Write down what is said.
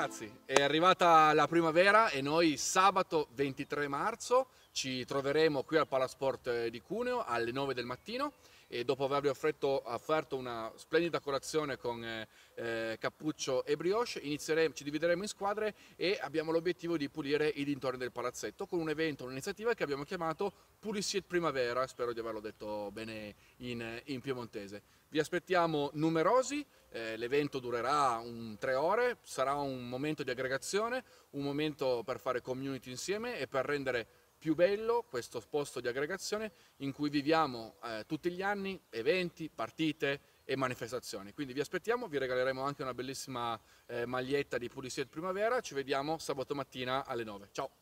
ragazzi, è arrivata la primavera e noi sabato 23 marzo ci troveremo qui al Palasport eh, di Cuneo alle 9 del mattino e dopo avervi offretto, offerto una splendida colazione con eh, eh cappuccio e brioche ci divideremo in squadre e abbiamo l'obiettivo di pulire i dintorni del palazzetto con un evento, un'iniziativa che abbiamo chiamato Pulissit Primavera, spero di averlo detto bene in, in piemontese. Vi aspettiamo numerosi, eh, l'evento durerà un, tre ore, sarà un momento di aggregazione, un momento per fare community insieme e per rendere più bello questo posto di aggregazione in cui viviamo eh, tutti gli anni eventi, partite e manifestazioni. Quindi vi aspettiamo, vi regaleremo anche una bellissima eh, maglietta di Pulisette Primavera, ci vediamo sabato mattina alle 9. Ciao!